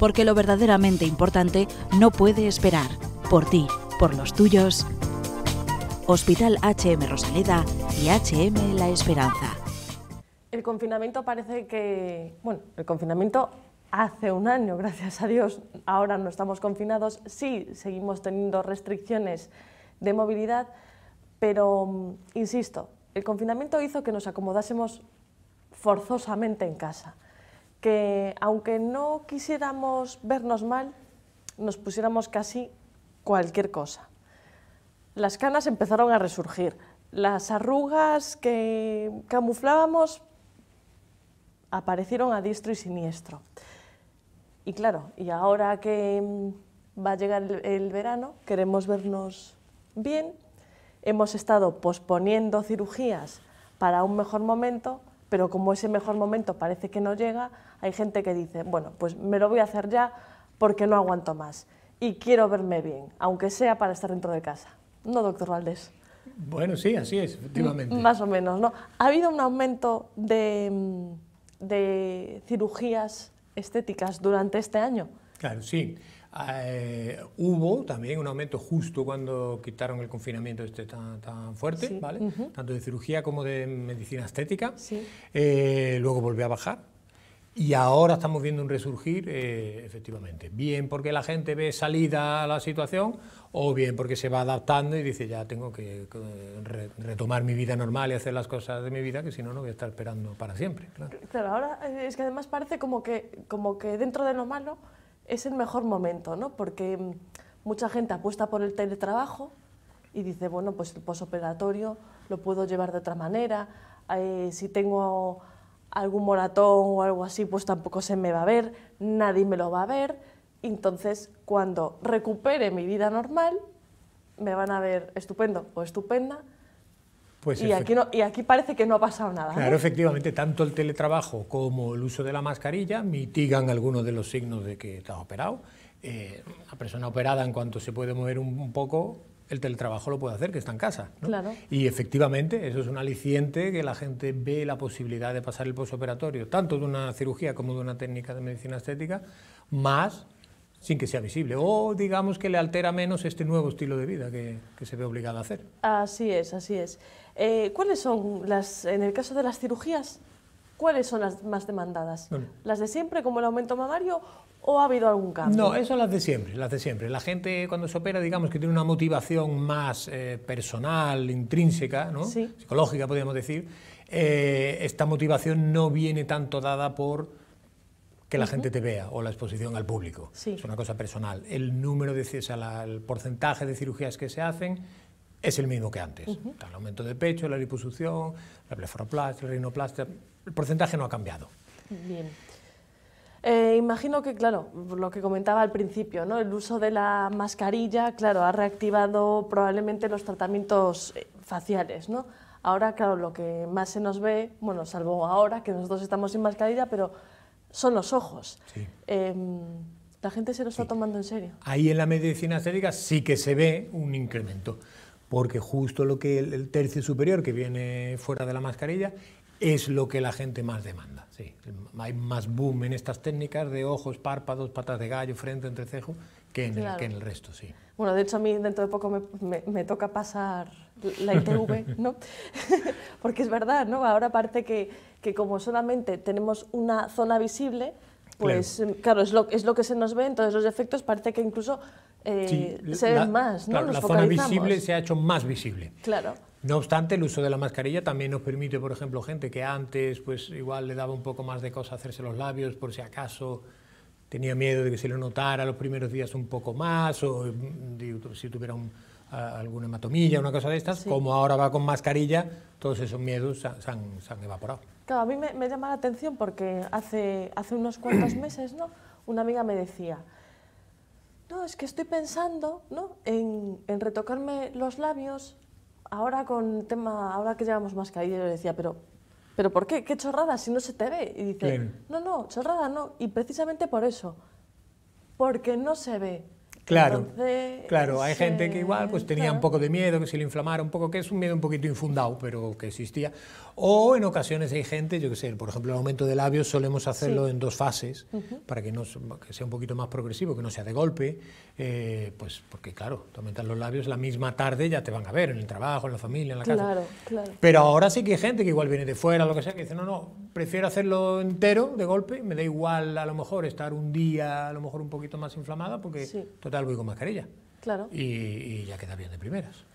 porque lo verdaderamente importante no puede esperar. Por ti, por los tuyos. Hospital HM Rosaleda y HM La Esperanza. El confinamiento parece que, bueno, el confinamiento hace un año, gracias a Dios, ahora no estamos confinados, sí seguimos teniendo restricciones de movilidad, pero, mm, insisto, el confinamiento hizo que nos acomodásemos forzosamente en casa que aunque no quisiéramos vernos mal, nos pusiéramos casi cualquier cosa. Las canas empezaron a resurgir, las arrugas que camuflábamos aparecieron a diestro y siniestro. Y claro, y ahora que va a llegar el, verano, queremos vernos bien, hemos estado posponiendo cirugías para un mejor momento, pero como ese mejor momento parece que no llega, hay gente que dice, bueno, pues me lo voy a hacer ya porque no aguanto más y quiero verme bien, aunque sea para estar dentro de casa. ¿No, doctor Valdés? Bueno, sí, así es, efectivamente. Más o menos, ¿no? ¿Ha habido un aumento de, cirugías estéticas durante este año? Claro, sí. Eh, hubo también un aumento justo cuando quitaron el confinamiento este tan, fuerte, ¿vale? Tanto de cirugía como de medicina estética. Eh, luego volvió a bajar. Y ahora estamos viendo un resurgir, eh, efectivamente. Bien porque la gente ve salida a la situación, o bien porque se va adaptando y dice, ya tengo que, retomar mi vida normal y hacer las cosas de mi vida, que si no, no voy a estar esperando para siempre. Claro. claro, ahora es que además parece como que, como que dentro de lo malo es el mejor momento, Porque mm, mucha gente apuesta por el teletrabajo y dice, bueno, pues el posoperatorio lo puedo llevar de otra manera, eh, si tengo algún moratón o algo así, pues tampoco se me va a ver, nadie me lo va a ver, entonces cuando recupere mi vida normal, me van a ver estupendo o estupenda, pues y, aquí no, y aquí parece que no ha pasado nada. Claro, efectivamente, tanto el teletrabajo como el uso de la mascarilla mitigan algunos de los signos de que estás operado. Eh, la persona operada, en cuanto se puede mover un, poco, el teletrabajo lo puede hacer, que está en casa. Y efectivamente, eso es un aliciente que la gente ve la posibilidad de pasar el posoperatorio, tanto de una cirugía como de una técnica de medicina estética, más sin que sea visible, o digamos que le altera menos este nuevo estilo de vida que, que se ve obligado a hacer. Así es, así es. Eh, ¿Cuáles son las, en el caso de las cirugías, cuáles son las más demandadas? ¿Las de siempre, como el aumento mamario, ¿O ha habido algún cambio? No, eso las de siempre, las de siempre. La gente cuando se opera, digamos que tiene una motivación más eh, personal, intrínseca, ¿no? psicológica, podríamos decir. Eh, esta motivación no viene tanto dada por que la gente te vea o la exposición al público. Es una cosa personal. El número de, o el porcentaje de cirugías que se hacen es el mismo que antes. El aumento de pecho, la liposucción, la blefaroplastia, la rinoplastia, el porcentaje no ha cambiado. Bien. Eh, imagino que, claro, lo que comentaba al principio, ¿no? el uso de la mascarilla, claro, ha reactivado probablemente los tratamientos eh, faciales. ¿no? Ahora, claro, lo que más se nos ve, bueno, salvo ahora que nosotros estamos sin mascarilla, pero son los ojos. Em, la gente se lo está tomando en serio. Ahí en la medicina estética sí que se ve un incremento porque justo lo que el, tercio superior que viene fuera de la mascarilla es lo que la gente más demanda. Sí. Hay más boom en estas técnicas de ojos, párpados, patas de gallo, frente, entrecejo, que en, el, que en el resto, sí. Bueno, de hecho a mí dentro de poco me, me toca pasar la ITV, ¿no? porque es verdad, ¿no? Ahora aparte que, que como solamente tenemos una zona visible, pues em, claro, es, lo, que se nos ve, todos los efectos parece que incluso eh, se ven más. ¿no? la zona visible se ha hecho más visible. Claro. No obstante, el uso de la mascarilla también nos permite, por ejemplo, gente que antes pues igual le daba un poco más de cosa hacerse los labios por si acaso tenía miedo de que se lo notara los primeros días un poco más o mm, si tuviera un, alguna hematomilla, una cosa de estas, como ahora va con mascarilla, todos esos miedos se han, evaporado. Claro, a mí me, llama la atención porque hace, hace unos cuantos meses, ¿no? Una amiga me decía, no, es que estoy pensando, ¿no? En, retocarme los labios, ahora con tema, ahora que llevamos mascarilla, yo le decía, pero, pero ¿por qué? ¿Qué chorrada si no se te ve? Y dice, no, no, chorrada no, y precisamente por eso, porque no se ve, Claro, claro, hay gente que igual pues tenía un poco de miedo, que se le inflamara un poco, que es un miedo un poquito infundado, pero que existía. O en ocasiones hay gente, yo que sé, por ejemplo, el aumento de labios solemos hacerlo en dos fases, para que, no, que sea un poquito más progresivo, que no sea de golpe, eh, pues porque claro, te aumentan los labios, la misma tarde ya te van a ver en el trabajo, en la familia, en la casa. Claro, claro. Pero ahora sí que hay gente que igual viene de fuera, lo que sea, que dice, no, no, prefiero hacerlo entero de golpe, me da igual a lo mejor estar un día, a lo mejor un poquito más inflamada, porque total voy con mascarilla. Claro. y ya queda bien de primeras.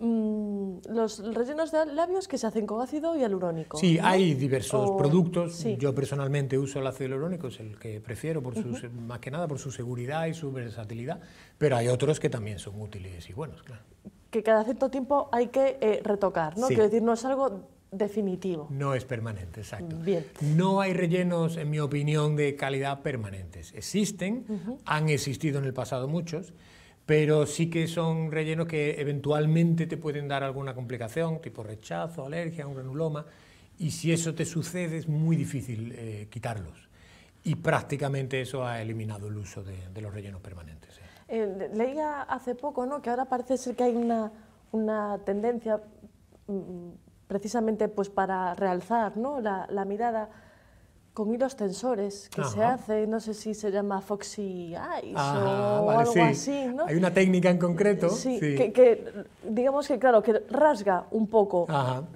Mm, los rellenos de labios que se hacen con ácido hialurónico. Sí, hay diversos productos. Yo personalmente uso el ácido hialurónico, es el que prefiero, por más que nada por su seguridad y su versatilidad, pero hay otros que también son útiles y buenos, claro. Que cada cierto tiempo hay que eh, retocar, ¿no? Quiero decir, no es algo definitivo. No es permanente, exacto. No hay rellenos, en mi opinión, de calidad permanentes. Existen, han existido en el pasado muchos, pero sí que son rellenos que eventualmente te pueden dar alguna complicación, tipo rechazo, alergia, un granuloma, y si eso te sucede es muy difícil eh, quitarlos. Y prácticamente eso ha eliminado el uso de, los rellenos permanentes. Eh, leía hace poco ¿no? que ahora parece ser que hay una, una tendencia mm, precisamente pues, para realzar ¿no? la, la mirada con hilos tensores que se hace, no sé si se llama Foxy Eyes o algo así, Hay una técnica en concreto. Sí, Que, digamos que, claro, que rasga un poco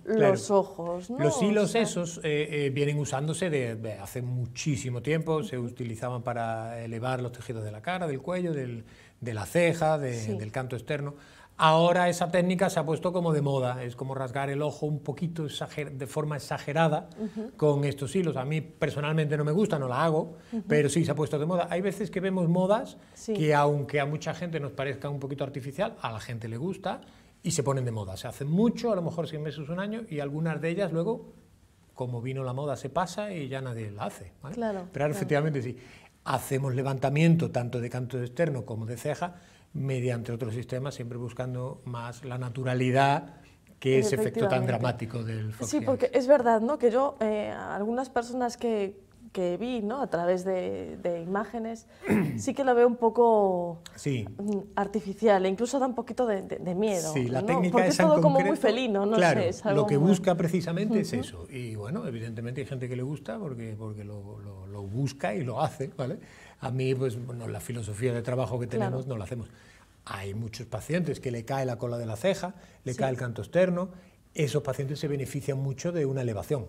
los ojos. Los hilos esos eh, eh, vienen usándose de, hace muchísimo tiempo, se utilizaban para elevar los tejidos de la cara, del cuello, del, de la ceja, del canto externo. Ahora esa técnica se ha puesto como de moda, es como rasgar el ojo un poquito de forma exagerada con estos hilos. A mí personalmente no me gusta, no la hago, pero sí se ha puesto de moda. Hay veces que vemos modas que aunque a mucha gente nos parezca un poquito artificial, a la gente le gusta y se ponen de moda. Se hacen mucho, a lo mejor 100 meses, un año, y algunas de ellas luego, como vino la moda, se pasa y ya nadie la hace. Claro, pero efectivamente sí hacemos levantamiento tanto de canto externo como de ceja mediante otros sistemas, siempre buscando más la naturalidad que ese efecto tan dramático del Sí, porque es verdad, ¿no? Que yo, eh, algunas personas que, que vi ¿no? a través de, imágenes, sí que lo veo un poco mm, artificial e incluso da un poquito de, miedo. Sí, la ¿no? técnica Porque es todo como muy felino, no sé, lo que busca precisamente es eso. Y bueno, evidentemente hay gente que le gusta porque, porque lo, busca y lo hace, ¿vale? A mí, pues, bueno, la filosofía de trabajo que tenemos no la hacemos. Hay muchos pacientes que le cae la cola de la ceja, le cae el canto externo. Esos pacientes se benefician mucho de una elevación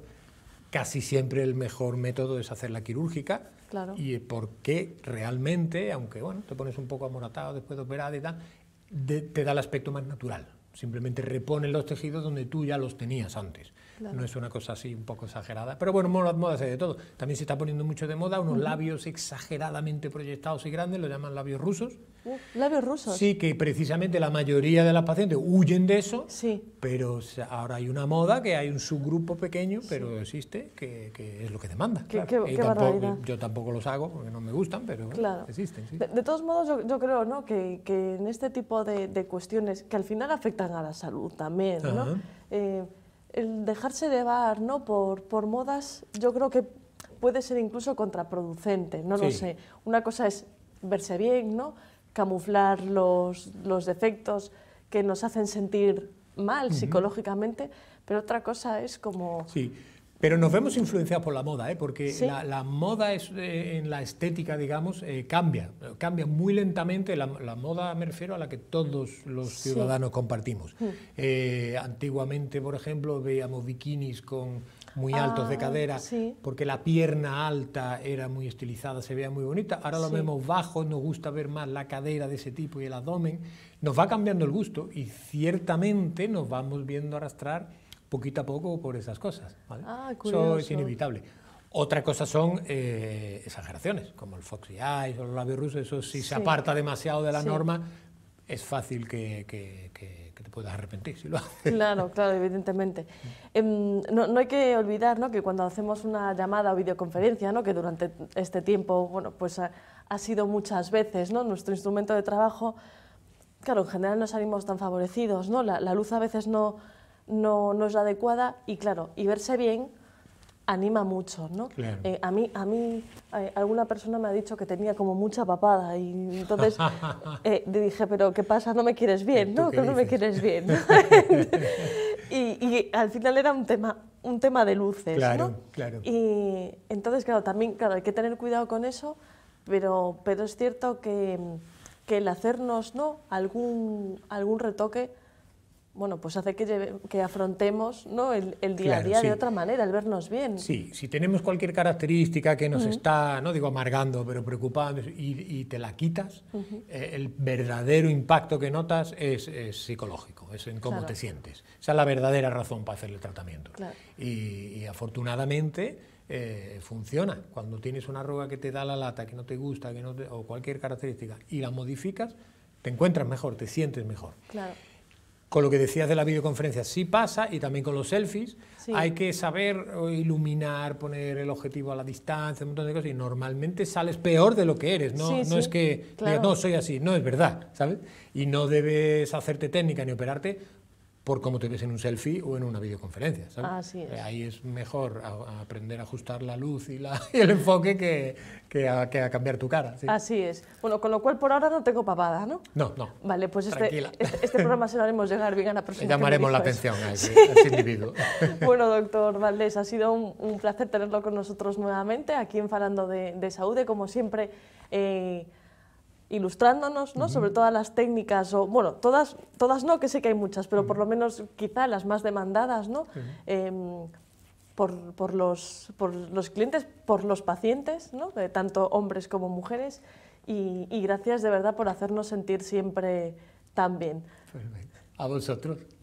casi siempre el mejor método es hacer la quirúrgica. Y porque realmente, aunque bueno, te pones un poco amoratado después de operar, y tal, te da el aspecto más natural simplemente reponen los tejidos donde tú ya los tenías antes. No es una cosa así un poco exagerada. Pero bueno, las modas de todo. También se está poniendo mucho de moda unos labios exageradamente proyectados y grandes, lo llaman labios rusos. ¿Labios rusos? Sí, que precisamente la mayoría de las pacientes huyen de eso, sí. pero ahora hay una moda que hay un subgrupo pequeño, pero existe, que, es lo que demanda. yo tampoco los hago porque no me gustan, pero existen. De, todos modos, yo, creo ¿no? que, en este tipo de, de cuestiones que al final afectan a la salud también, ¿no? Eh, el dejarse llevar ¿no? por, por modas, yo creo que puede ser incluso contraproducente, no lo sé. Una cosa es verse bien, ¿no? camuflar los, los defectos que nos hacen sentir mal psicológicamente, pero otra cosa es como... Pero nos vemos influenciados por la moda, ¿eh? porque la, moda es, eh, en la estética, digamos, eh, cambia. Cambia muy lentamente. La, moda, me refiero, a la que todos los ciudadanos compartimos. Mm. Eh, antiguamente, por ejemplo, veíamos bikinis con muy altos de ah, cadera, porque la pierna alta era muy estilizada, se veía muy bonita. Ahora lo vemos bajo, nos gusta ver más la cadera de ese tipo y el abdomen. Nos va cambiando el gusto y ciertamente nos vamos viendo arrastrar poquito a poco por esas cosas. Ah, eso es inevitable. Otra cosa son eh, exageraciones, como el Foxy Eyes o el labios rusos, eso si se aparta demasiado de la norma, es fácil que, que, te puedas arrepentir si lo Claro, claro, evidentemente. Em, no, hay que olvidar ¿no? que cuando hacemos una llamada o videoconferencia, ¿no? que durante este tiempo bueno, pues ha, sido muchas veces ¿no? nuestro instrumento de trabajo, claro, en general no salimos tan favorecidos, ¿no? la, la luz a veces no no, no, es adecuada y claro, y verse bien anima mucho, ¿no? Eh, a mí, a mí eh, alguna persona me ha dicho que tenía como mucha papada y entonces eh, le dije, pero ¿qué pasa? No me quieres bien, ¿no? no me quieres bien. y, al final era un tema, un tema de luces, ¿no? Claro. Y entonces, claro, también claro, hay que tener cuidado con eso, pero, es cierto que, el hacernos ¿no? algún retoque bueno, pues hace que, que afrontemos el, día a día de otra manera, el vernos bien. Sí, si tenemos cualquier característica que nos está, no digo amargando, pero preocupando y, te la quitas, eh, el verdadero impacto que notas es, psicológico, es en cómo te sientes. Esa es la verdadera razón para hacer el tratamiento. Y, afortunadamente eh, funciona. Cuando tienes una arruga que te da la lata, que no te gusta, que no o cualquier característica, y la modificas, te encuentras mejor, te sientes mejor. Claro con lo que decías de la videoconferencia, sí pasa, y también con los selfies, hay que saber iluminar, poner el objetivo a la distancia, un montón de cosas, y normalmente sales peor de lo que eres, no, es que digas, no, soy así, no es verdad, ¿sabes? Y no debes hacerte técnica ni operarte por cómo te ves en un selfie o en una videoconferencia. Eh, ahí es mejor aprender a ajustar la luz y, la, el enfoque que, que, a, cambiar tu cara. Así es. Bueno, con lo cual por ahora no tengo papada, ¿no? No, no. Vale, pues este, este, este, programa se lo haremos llegar bien a la próxima. Le llamaremos la atención a ese, individuo. bueno, doctor Valdés, ha sido un, placer tenerlo con nosotros nuevamente aquí en Falando de, de Saúde, como siempre. Eh, ilustrándonos, ¿no? Sobre todas las técnicas, o bueno, todas, todas no, que sé que hay muchas, pero por lo menos quizá las más demandadas, ¿no? Em, por, los, por, los, clientes, por los pacientes, tanto hombres como mujeres, y, y, gracias de verdad por hacernos sentir siempre tan bien. A vosotros.